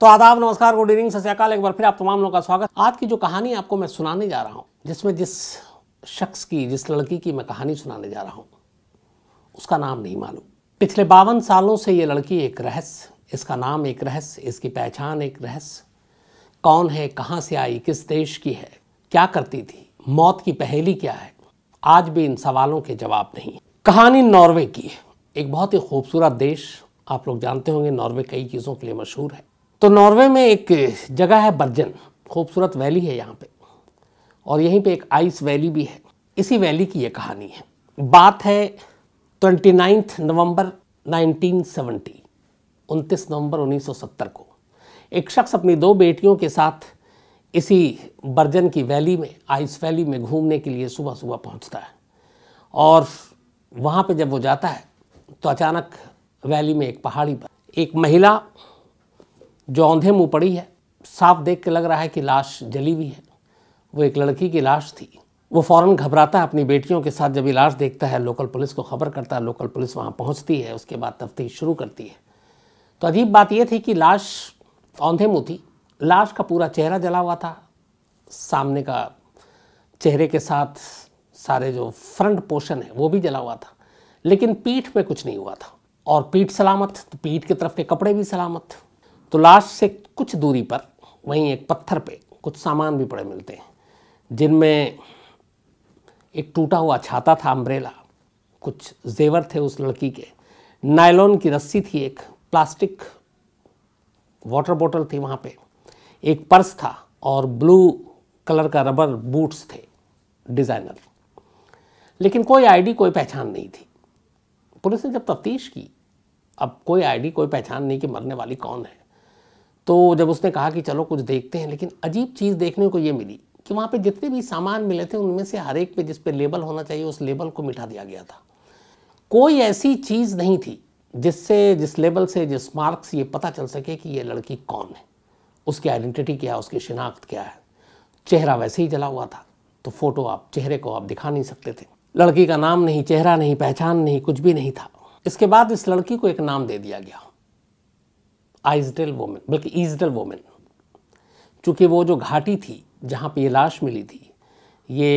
तो आदाब नमस्कार गुड इवनिंग सत्याकाल एक बार फिर आप तमाम लोगों का स्वागत आज की जो कहानी आपको मैं सुनाने जा रहा हूँ जिसमें जिस शख्स की जिस लड़की की मैं कहानी सुनाने जा रहा हूँ उसका नाम नहीं मालूम पिछले बावन सालों से ये लड़की एक रहस्य इसका नाम एक रहस्य इसकी पहचान एक रहस्य कौन है कहाँ से आई किस देश की है क्या करती थी मौत की पहेली क्या है आज भी इन सवालों के जवाब नहीं कहानी नॉर्वे की है एक बहुत ही खूबसूरत देश आप लोग जानते होंगे नॉर्वे कई चीज़ों के लिए मशहूर है तो नॉर्वे में एक जगह है बर्जन खूबसूरत वैली है यहाँ पे और यहीं पे एक आइस वैली भी है इसी वैली की ये कहानी है बात है twenty ninth November nineteen seventy उनतीस नवंबर सत्तर को एक शख्स अपनी दो बेटियों के साथ इसी बर्जन की वैली में आइस वैली में घूमने के लिए सुबह सुबह पहुँचता है और वहाँ पे जब वो जाता है तो अचानक वैली में एक पहाड़ी पर एक महिला जो औंधे मुँह पड़ी है साफ देख के लग रहा है कि लाश जली हुई है वो एक लड़की की लाश थी वो फ़ौरन घबराता है अपनी बेटियों के साथ जब ये लाश देखता है लोकल पुलिस को खबर करता है लोकल पुलिस वहाँ पहुँचती है उसके बाद तफ्तीश शुरू करती है तो अजीब बात यह थी कि लाश औंधे मुँह थी लाश का पूरा चेहरा जला हुआ था सामने का चेहरे के साथ सारे जो फ्रंट पोर्शन है वो भी जला हुआ था लेकिन पीठ में कुछ नहीं हुआ था और पीठ सलामत तो पीठ की तरफ के कपड़े भी सलामत तो लाश से कुछ दूरी पर वहीं एक पत्थर पे कुछ सामान भी पड़े मिलते हैं जिनमें एक टूटा हुआ छाता था अम्ब्रेला कुछ जेवर थे उस लड़की के नायलॉन की रस्सी थी एक प्लास्टिक वाटर बॉटल थी वहाँ पे एक पर्स था और ब्लू कलर का रबर बूट्स थे डिज़ाइनर लेकिन कोई आईडी कोई पहचान नहीं थी पुलिस ने जब तफ्तीश की अब कोई आईडी कोई पहचान नहीं कि मरने वाली कौन है तो जब उसने कहा कि चलो कुछ देखते हैं लेकिन अजीब चीज़ देखने को ये मिली कि वहाँ पे जितने भी सामान मिले थे उनमें से हर एक पे जिस पे लेबल होना चाहिए उस लेबल को मिटा दिया गया था कोई ऐसी चीज़ नहीं थी जिससे जिस लेबल से जिस मार्क से ये पता चल सके कि ये लड़की कौन है उसकी आइडेंटिटी क्या है उसकी शिनाख्त क्या है चेहरा वैसे ही जला हुआ था तो फोटो आप चेहरे को आप दिखा नहीं सकते थे लड़की का नाम नहीं चेहरा नहीं पहचान नहीं कुछ भी नहीं था इसके बाद इस लड़की को एक नाम दे दिया गया आइजडल वोमेन बल्कि ईजडल वोमेन चूँकि वो जो घाटी थी जहाँ पे ये लाश मिली थी ये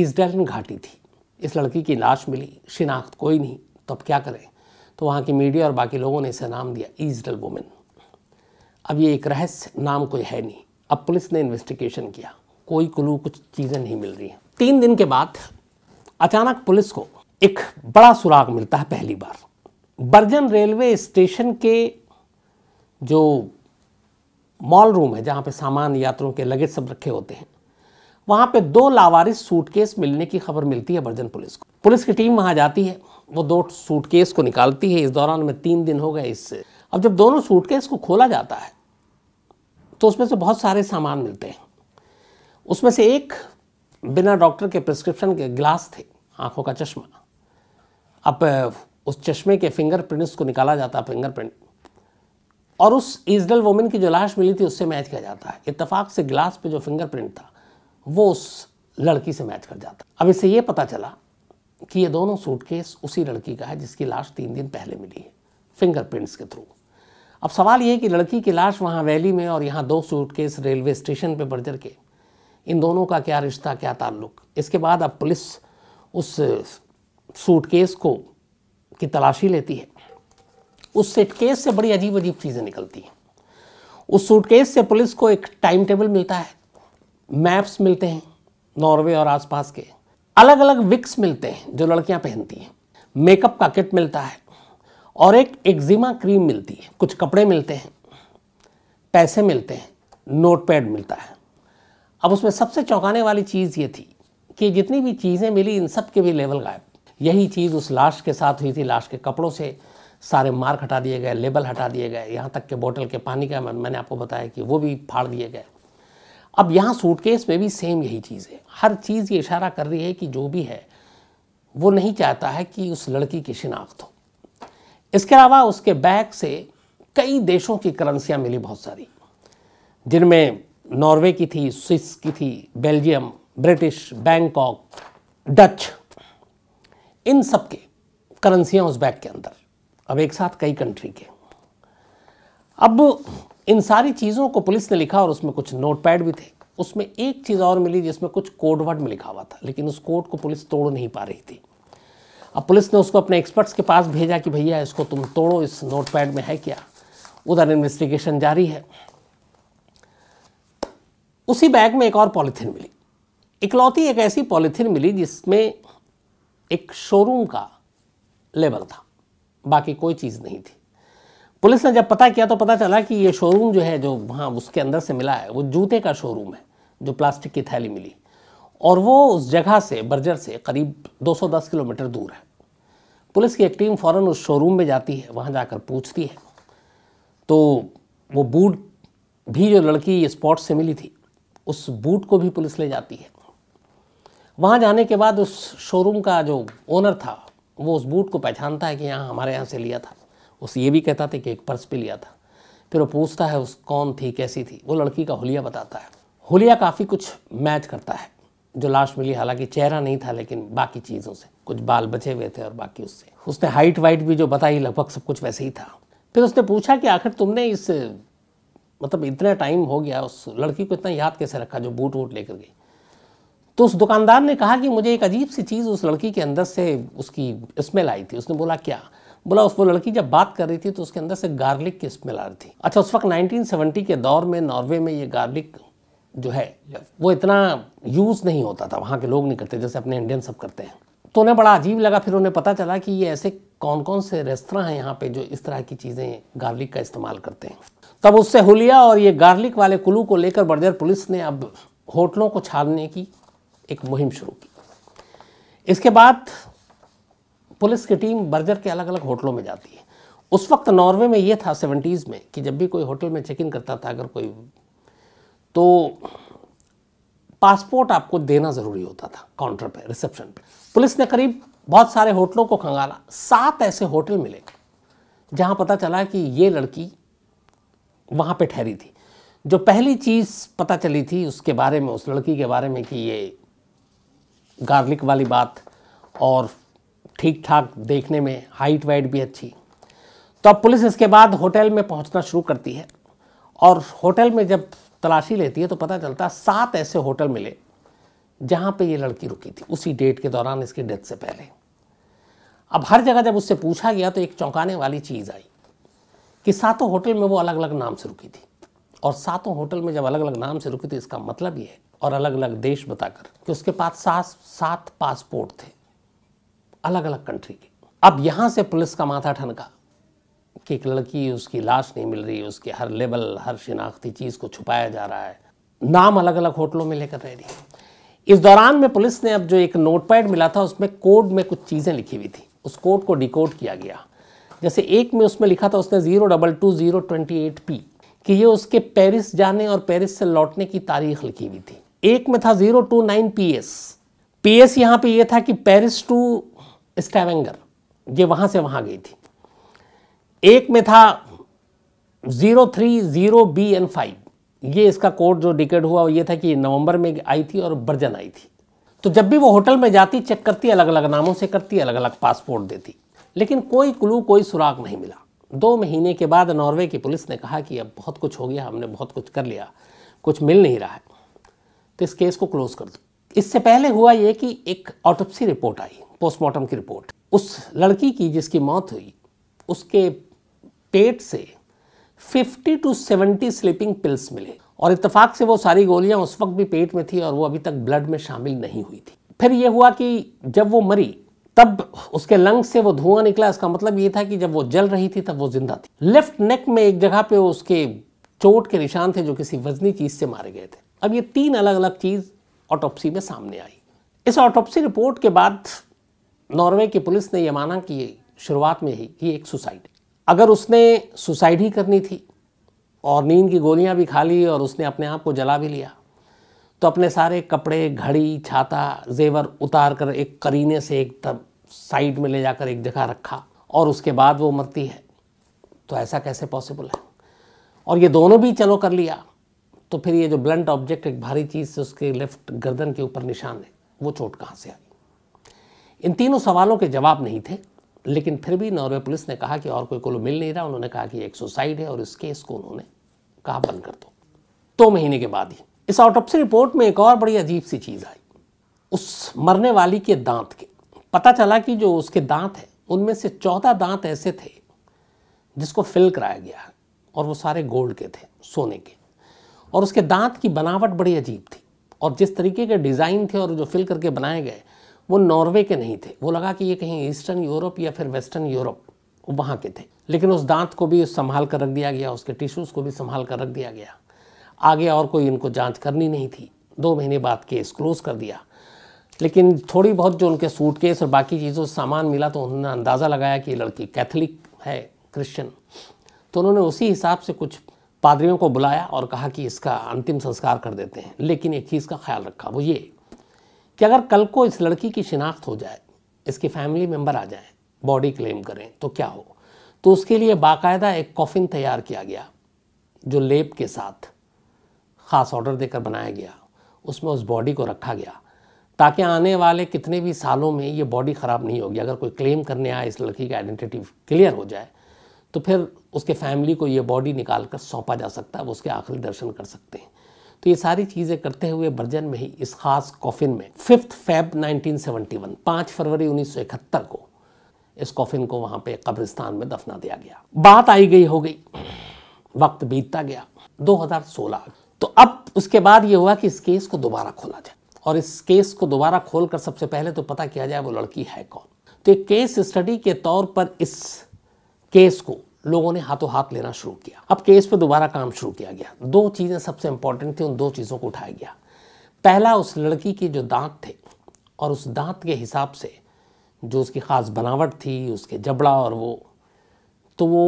ईजडलन घाटी थी इस लड़की की लाश मिली शिनाख्त कोई नहीं तो अब क्या करें तो वहाँ की मीडिया और बाकी लोगों ने इसे नाम दिया ईजडल वोमेन अब ये एक रहस्य नाम कोई है नहीं अब पुलिस ने इन्वेस्टिगेशन किया कोई क्लू कुछ चीज़ें नहीं मिल रही हैं तीन दिन के बाद अचानक पुलिस को एक बड़ा सुराग मिलता है पहली बार बर्जन रेलवे स्टेशन के जो मॉल रूम है जहाँ पे सामान यात्रियों के लगेज सब रखे होते हैं वहाँ पे दो लावारिस सूटकेस मिलने की खबर मिलती है बर्जन पुलिस को पुलिस की टीम वहाँ जाती है वो दो सूटकेस को निकालती है इस दौरान में तीन दिन हो गए इससे अब जब दोनों सूटकेस को खोला जाता है तो उसमें से बहुत सारे सामान मिलते हैं उसमें से एक बिना डॉक्टर के प्रिस्क्रिप्शन के ग्लास थे आँखों का चश्मा अब उस चश्मे के फिंगरप्रिंट्स को निकाला जाता फिंगरप्रिंट और उस इजडल वोमेन की जो लाश मिली थी उससे मैच किया जाता है इतफाक से गिलास पे जो फिंगरप्रिंट था वो उस लड़की से मैच कर जाता अब इससे ये पता चला कि ये दोनों सूटकेस उसी लड़की का है जिसकी लाश तीन दिन पहले मिली है फिंगरप्रिंट्स के थ्रू अब सवाल ये है कि लड़की की लाश वहाँ वैली में और यहाँ दो सूटकेस रेलवे स्टेशन पर बर्जर के इन दोनों का क्या रिश्ता क्या ताल्लुक इसके बाद अब पुलिस उस सूटकेस को की तलाशी लेती है उस सूटकेस से बड़ी अजीब अजीब चीज़ें निकलती हैं उस सूटकेस से पुलिस को एक टाइम टेबल मिलता है मैप्स मिलते हैं नॉर्वे और आसपास के अलग अलग विक्स मिलते हैं जो लड़कियां पहनती हैं मेकअप का किट मिलता है और एक एक्जिमा क्रीम मिलती है कुछ कपड़े मिलते हैं पैसे मिलते हैं नोटपैड मिलता है अब उसमें सबसे चौंकाने वाली चीज़ ये थी कि जितनी भी चीज़ें मिली इन सब के भी लेवल गायब यही चीज़ उस लाश के साथ हुई थी लाश के कपड़ों से सारे मार्क हटा दिए गए लेबल हटा दिए गए यहाँ तक के बोतल के पानी का मैंने आपको बताया कि वो भी फाड़ दिए गए अब यहाँ सूटकेस में भी सेम यही चीज़ है हर चीज़ ये इशारा कर रही है कि जो भी है वो नहीं चाहता है कि उस लड़की की शिनाख्त हो इसके अलावा उसके बैग से कई देशों की करेंसियाँ मिली बहुत सारी जिनमें नॉर्वे की थी स्विस की थी बेल्जियम ब्रिटिश बैंकॉक डच इन सब के करेंसियाँ उस बैग के अंदर अब एक साथ कई कंट्री के अब इन सारी चीज़ों को पुलिस ने लिखा और उसमें कुछ नोट पैड भी थे उसमें एक चीज़ और मिली जिसमें कुछ कोडवर्ड में लिखा हुआ था लेकिन उस कोड को पुलिस तोड़ नहीं पा रही थी अब पुलिस ने उसको अपने एक्सपर्ट्स के पास भेजा कि भैया इसको तुम तोड़ो इस नोट पैड में है क्या उधर इन्वेस्टिगेशन जारी है उसी बैग में एक और पॉलीथीन मिली इकलौती एक ऐसी पॉलीथीन मिली जिसमें एक शोरूम का लेबल था बाकी कोई चीज़ नहीं थी पुलिस ने जब पता किया तो पता चला कि ये शोरूम जो है जो वहाँ उसके अंदर से मिला है वो जूते का शोरूम है जो प्लास्टिक की थैली मिली और वो उस जगह से बर्जर से करीब 210 किलोमीटर दूर है पुलिस की एक टीम फ़ौरन उस शोरूम में जाती है वहाँ जाकर पूछती है तो वो बूट भी जो लड़की स्पॉट से मिली थी उस बूट को भी पुलिस ले जाती है वहाँ जाने के बाद उस शोरूम का जो ओनर था वो उस बूट को पहचानता है कि यहाँ हमारे यहाँ से लिया था उस ये भी कहता था कि एक पर्स पे लिया था फिर वो पूछता है उस कौन थी कैसी थी वो लड़की का होलिया बताता है होलिया काफ़ी कुछ मैच करता है जो लास्ट मिली हालांकि चेहरा नहीं था लेकिन बाकी चीज़ों से कुछ बाल बचे हुए थे और बाकी उससे उसने हाइट वाइट भी जो बताई लगभग सब कुछ वैसे ही था फिर उसने पूछा कि आखिर तुमने इस मतलब इतना टाइम हो गया उस लड़की को इतना याद कैसे रखा जो बूट वूट लेकर गई तो उस दुकानदार ने कहा कि मुझे एक अजीब सी चीज़ उस लड़की के अंदर से उसकी स्मेल आई थी उसने बोला क्या बोला उस वो लड़की जब बात कर रही थी तो उसके अंदर से गार्लिक की स्मेल आ रही थी अच्छा उस वक्त 1970 के दौर में नॉर्वे में ये गार्लिक जो है वो इतना यूज़ नहीं होता था वहाँ के लोग नहीं करते जैसे अपने इंडियन सब करते हैं तो उन्हें बड़ा अजीब लगा फिर उन्हें पता चला कि ये ऐसे कौन कौन से रेस्तरा हैं यहाँ पे जो इस तरह की चीज़ें गार्लिक का इस्तेमाल करते हैं तब उससे हुलिया और ये गार्लिक वाले कुलू को लेकर बर्जर पुलिस ने अब होटलों को छानने की एक मुहिम शुरू की इसके बाद पुलिस की टीम बर्जर के अलग अलग होटलों में जाती है उस वक्त नॉर्वे में ये था सेवेंटीज़ में कि जब भी कोई होटल में चेक इन करता था अगर कोई तो पासपोर्ट आपको देना ज़रूरी होता था काउंटर पे रिसेप्शन पे पुलिस ने करीब बहुत सारे होटलों को खंगाला सात ऐसे होटल मिले जहां पता चला कि ये लड़की वहां पे ठहरी थी जो पहली चीज़ पता चली थी उसके बारे में उस लड़की के बारे में कि ये गार्लिक वाली बात और ठीक ठाक देखने में हाइट वाइट भी अच्छी तो अब पुलिस इसके बाद होटल में पहुंचना शुरू करती है और होटल में जब तलाशी लेती है तो पता चलता है सात ऐसे होटल मिले जहाँ पे ये लड़की रुकी थी उसी डेट के दौरान इसकी डेथ से पहले अब हर जगह जब उससे पूछा गया तो एक चौंकाने वाली चीज़ आई कि सातों होटल में वो अलग अलग नाम से रुकी थी और सातों होटल में जब अलग अलग नाम से रुकी थी तो इसका मतलब ये है और अलग अलग देश बताकर कि उसके पास सात सात पासपोर्ट थे अलग अलग कंट्री के अब यहां से पुलिस का माथा ठनका कि एक लड़की उसकी लाश नहीं मिल रही उसके हर लेवल हर शिनाख्ती चीज़ को छुपाया जा रहा है नाम अलग अलग होटलों में लेकर रह रही है इस दौरान में पुलिस ने अब जो एक नोटपैड मिला था उसमें कोड में कुछ चीज़ें लिखी हुई थी उस कोड को डिकोड किया गया जैसे एक में उसमें लिखा था उसने zero double two zero twenty eight P कि ये उसके पेरिस जाने और पेरिस से लौटने की तारीख लिखी हुई थी एक में था zero two nine P S P S यहाँ पर यह था कि पेरिस टू स्टैवेंगर ये वहाँ से वहाँ गई थी एक में था zero three zero B N five ये इसका कोड जो डिकेड हुआ ये था कि नवंबर में आई थी और बर्जन आई थी तो जब भी वो होटल में जाती चेक करती अलग अलग नामों से करती अलग अलग पासपोर्ट देती लेकिन कोई क्लू कोई सुराग नहीं मिला दो महीने के बाद नॉर्वे की पुलिस ने कहा कि अब बहुत कुछ हो गया हमने बहुत कुछ कर लिया कुछ मिल नहीं रहा है तो इस केस को क्लोज कर दो इससे पहले हुआ ये कि एक ऑटोप्सी रिपोर्ट आई पोस्टमार्टम की रिपोर्ट उस लड़की की जिसकी मौत हुई उसके पेट से 50 टू 70 स्लीपिंग पिल्स मिले और इतफाक से वो सारी गोलियां उस वक्त भी पेट में थी और वो अभी तक ब्लड में शामिल नहीं हुई थी फिर ये हुआ कि जब वो मरी तब उसके लंग से वो धुआं निकला इसका मतलब ये था कि जब वो जल रही थी तब वो जिंदा थी लेफ्ट नेक में एक जगह पे उसके चोट के निशान थे जो किसी वजनी चीज़ से मारे गए थे अब ये तीन अलग अलग चीज़ ऑटोपसी में सामने आई इस ऑटोपसी रिपोर्ट के बाद नॉर्वे की पुलिस ने यह माना कि शुरुआत में ही ये एक सुसाइड अगर उसने सुसाइड ही करनी थी और नींद की गोलियां भी खा ली और उसने अपने आप को जला भी लिया तो अपने सारे कपड़े घड़ी छाता जेवर उतार कर एक करीने से एक तब साइड में ले जाकर एक जगह रखा और उसके बाद वो मरती है तो ऐसा कैसे पॉसिबल है और ये दोनों भी चलो कर लिया तो फिर ये जो ब्लंट ऑब्जेक्ट एक भारी चीज़ से उसके लेफ्ट गर्दन के ऊपर निशान है वो चोट कहाँ से आई इन तीनों सवालों के जवाब नहीं थे लेकिन फिर भी नॉर्वे पुलिस ने कहा कि और कोई कोलो मिल नहीं रहा उन्होंने कहा कि एक सुसाइड है और इस केस को उन्होंने कहा बंद कर दो दो महीने के बाद ही इस ऑटोप्सी रिपोर्ट में एक और बड़ी अजीब सी चीज़ आई उस मरने वाली के दांत के पता चला कि जो उसके दांत हैं उनमें से चौदह दांत ऐसे थे जिसको फिल कराया गया और वो सारे गोल्ड के थे सोने के और उसके दांत की बनावट बड़ी अजीब थी और जिस तरीके के डिज़ाइन थे और जो फिल करके बनाए गए वो नॉर्वे के नहीं थे वो लगा कि ये कहीं ईस्टर्न यूरोप या फिर वेस्टर्न यूरोप वहाँ के थे लेकिन उस दांत को भी संभाल कर रख दिया गया उसके टिश्यूज़ को भी संभाल कर रख दिया गया आगे और कोई इनको जांच करनी नहीं थी दो महीने बाद केस क्लोज़ कर दिया लेकिन थोड़ी बहुत जो उनके सूटकेस और बाकी चीज़ों सामान मिला तो उन्होंने अंदाज़ा लगाया कि ये लड़की कैथलिक है क्रिश्चियन तो उन्होंने उसी हिसाब से कुछ पादरियों को बुलाया और कहा कि इसका अंतिम संस्कार कर देते हैं लेकिन एक चीज़ का ख्याल रखा वो ये कि अगर कल को इस लड़की की शिनाख्त हो जाए इसके फैमिली मेम्बर आ जाए बॉडी क्लेम करें तो क्या हो तो उसके लिए बाकायदा एक कॉफ़िन तैयार किया गया जो लेप के साथ ख़ास ऑर्डर देकर बनाया गया उसमें उस बॉडी को रखा गया ताकि आने वाले कितने भी सालों में ये बॉडी ख़राब नहीं होगी अगर कोई क्लेम करने आए इस लड़की की आइडेंटिटी क्लियर हो जाए तो फिर उसके फैमिली को ये बॉडी निकाल कर सौंपा जा सकता है वो उसके आखिरी दर्शन कर सकते हैं तो ये सारी चीज़ें करते हुए बर्जन में ही इस खास कॉफिन में फिफ्थ फैब 1971 सेवेंटी वन पाँच फरवरी उन्नीस सौ इकहत्तर को इस कॉफिन को वहाँ पे कब्रिस्तान में दफना दिया गया बात आई गई हो गई वक्त बीतता गया 2016 तो अब उसके बाद ये हुआ कि इस केस को दोबारा खोला जाए और इस केस को दोबारा खोल कर सबसे पहले तो पता किया जाए वो लड़की है कौन तो एक केस स्टडी के तौर पर इस केस को लोगों ने हाथों हाथ लेना शुरू किया अब केस पर दोबारा काम शुरू किया गया दो चीज़ें सबसे इंपॉर्टेंट थी उन दो चीज़ों को उठाया गया पहला उस लड़की के जो दांत थे और उस दांत के हिसाब से जो उसकी ख़ास बनावट थी उसके जबड़ा और वो तो वो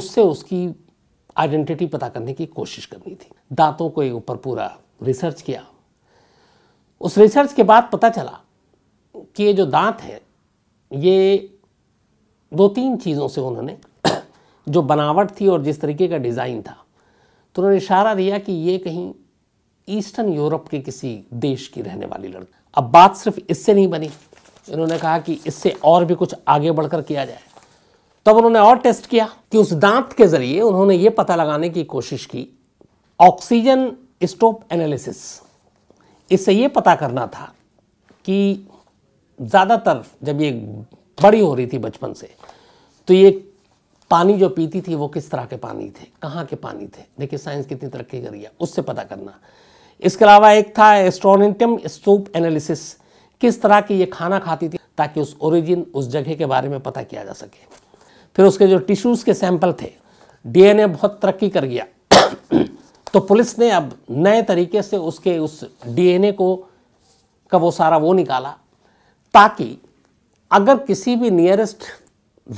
उससे उसकी आइडेंटिटी पता करने की कोशिश करनी थी दांतों को ऊपर पूरा रिसर्च किया उस रिसर्च के बाद पता चला कि ये जो दांत है ये दो तीन चीज़ों से उन्होंने जो बनावट थी और जिस तरीके का डिज़ाइन था तो उन्होंने इशारा दिया कि ये कहीं ईस्टर्न यूरोप के किसी देश की रहने वाली लड़की अब बात सिर्फ इससे नहीं बनी इन्होंने कहा कि इससे और भी कुछ आगे बढ़कर किया जाए तब उन्होंने और टेस्ट किया कि उस दांत के जरिए उन्होंने ये पता लगाने की कोशिश की ऑक्सीजन स्टोप एनालिसिस इससे ये पता करना था कि ज़्यादातर जब ये बड़ी हो रही थी बचपन से तो ये पानी जो पीती थी वो किस तरह के पानी थे कहाँ के पानी थे देखिए साइंस कितनी तरक्की करी है उससे पता करना इसके अलावा एक था एस्ट्रोनिटम स्टूप एनालिसिस किस तरह की ये खाना खाती थी ताकि उस ओरिजिन उस जगह के बारे में पता किया जा सके फिर उसके जो टिश्यूज़ के सैंपल थे डीएनए बहुत तरक्की कर गया तो पुलिस ने अब नए तरीके से उसके उस डीएनए को का वो सारा वो निकाला ताकि अगर किसी भी नियरेस्ट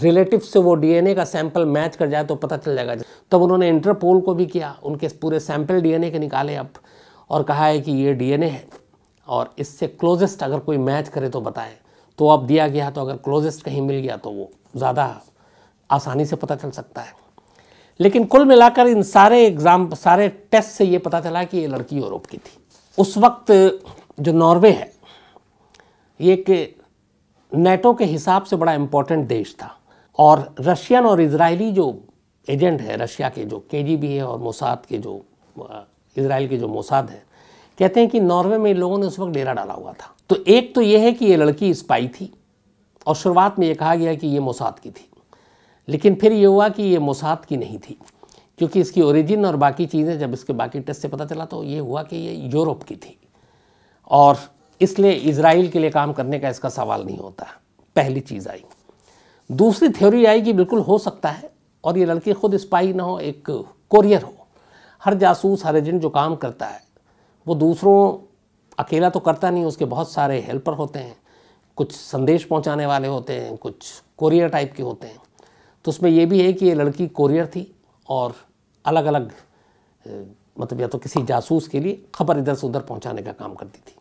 रिलेटिव से वो डीएनए का सैंपल मैच कर जाए तो पता चल जाएगा तब उन्होंने इंटरपोल को भी किया उनके पूरे सैंपल डीएनए के निकाले अब और कहा है कि ये डीएनए है और इससे क्लोजेस्ट अगर कोई मैच करे तो बताए तो अब दिया गया तो अगर क्लोजेस्ट कहीं मिल गया तो वो ज़्यादा आसानी से पता चल सकता है लेकिन कुल मिलाकर इन सारे एग्ज़ाम सारे टेस्ट से ये पता चला कि ये लड़की यूरोप की थी उस वक्त जो नॉर्वे है ये एक नेटो के हिसाब से बड़ा इम्पोर्टेंट देश था और रशियन और इजरायली जो एजेंट है रशिया के जो के है और मोसाद के जो इसराइल के जो मोसाद हैं कहते हैं कि नॉर्वे में लोगों ने उस वक्त डेरा डाला हुआ था तो एक तो ये है कि ये लड़की स्पाई थी और शुरुआत में ये कहा गया कि ये मोसाद की थी लेकिन फिर ये हुआ कि ये मोसाद की नहीं थी क्योंकि इसकी ओरिजिन और बाकी चीज़ें जब इसके बाकी टेस्ट से पता चला तो ये हुआ कि ये यूरोप की थी और इसलिए इसराइल के लिए काम करने का इसका सवाल नहीं होता पहली चीज़ आई दूसरी थ्योरी आई कि बिल्कुल हो सकता है और ये लड़की खुद स्पाई ना हो एक कोरियर हो हर जासूस हर एजेंट जो काम करता है वो दूसरों अकेला तो करता नहीं उसके बहुत सारे हेल्पर होते हैं कुछ संदेश पहुंचाने वाले होते हैं कुछ कोरियर टाइप के होते हैं तो उसमें ये भी है कि ये लड़की कोरियर थी और अलग अलग मतलब या तो किसी जासूस के लिए खबर इधर से उधर पहुंचाने का काम करती थी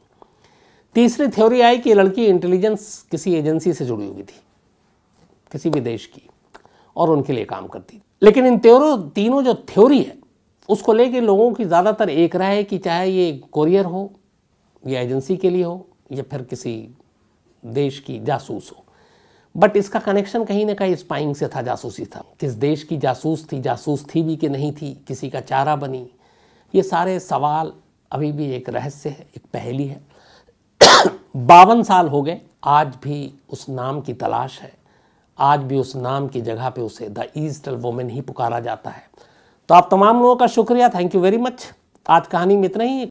तीसरी थ्योरी आई कि लड़की इंटेलिजेंस किसी एजेंसी से जुड़ी हुई थी किसी भी देश की और उनके लिए काम करती लेकिन इन त्योरों तीनों जो थ्योरी है उसको लेके लोगों की ज़्यादातर एक राय है कि चाहे ये कोरियर हो या एजेंसी के लिए हो या फिर किसी देश की जासूस हो बट इसका कनेक्शन कहीं ना कहीं स्पाइंग से था जासूसी था किस देश की जासूस थी जासूस थी भी कि नहीं थी किसी का चारा बनी ये सारे सवाल अभी भी एक रहस्य है एक पहेली है बावन साल हो गए आज भी उस नाम की तलाश है आज भी उस नाम की जगह पे उसे द ईस्टल वोमेन ही पुकारा जाता है तो आप तमाम लोगों का शुक्रिया थैंक यू वेरी मच आज कहानी में इतना ही